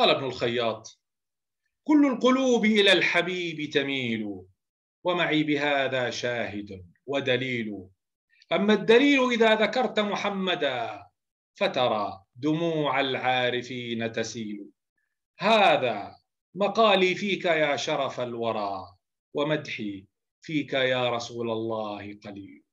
قال ابن الخياط كل القلوب إلى الحبيب تميل ومعي بهذا شاهد ودليل أما الدليل إذا ذكرت محمدا فترى دموع العارفين تسيل هذا مقالي فيك يا شرف الورى ومدحي فيك يا رسول الله قليل